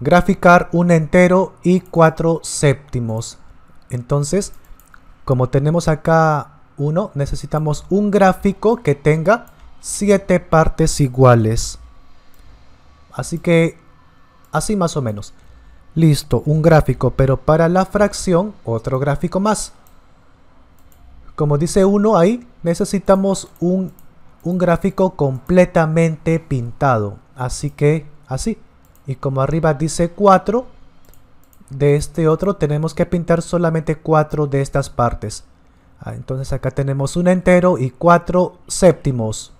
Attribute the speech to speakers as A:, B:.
A: graficar un entero y cuatro séptimos. Entonces, como tenemos acá uno necesitamos un gráfico que tenga siete partes iguales. Así que, así más o menos. Listo, un gráfico, pero para la fracción, otro gráfico más. Como dice uno ahí, necesitamos un, un gráfico completamente pintado. Así que, así. Y como arriba dice 4, de este otro tenemos que pintar solamente 4 de estas partes. Ah, entonces acá tenemos un entero y 4 séptimos.